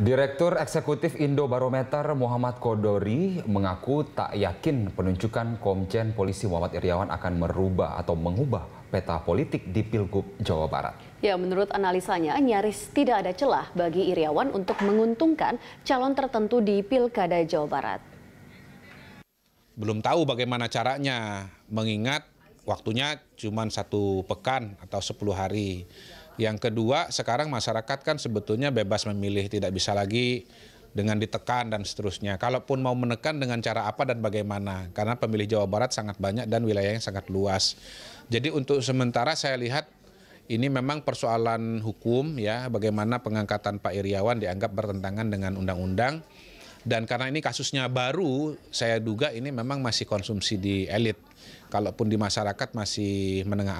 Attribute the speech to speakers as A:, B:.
A: Direktur Eksekutif Indo Barometer Muhammad Kodori mengaku tak yakin penunjukan Komjen Polisi Muhammad Iriawan akan merubah atau mengubah peta politik di
B: Pilgub Jawa Barat. Ya, menurut analisanya nyaris tidak ada celah bagi Iriawan untuk menguntungkan calon tertentu di Pilkada Jawa Barat.
C: Belum tahu bagaimana caranya mengingat waktunya cuma satu pekan atau sepuluh hari. Yang kedua, sekarang masyarakat kan sebetulnya bebas memilih, tidak bisa lagi dengan ditekan dan seterusnya. Kalaupun mau menekan dengan cara apa dan bagaimana, karena pemilih Jawa Barat sangat banyak dan wilayahnya sangat luas. Jadi untuk sementara saya lihat ini memang persoalan hukum ya, bagaimana pengangkatan Pak Iriawan dianggap bertentangan dengan undang-undang. Dan karena ini kasusnya baru, saya duga ini memang masih konsumsi di elit. Kalaupun di masyarakat masih menengah atas.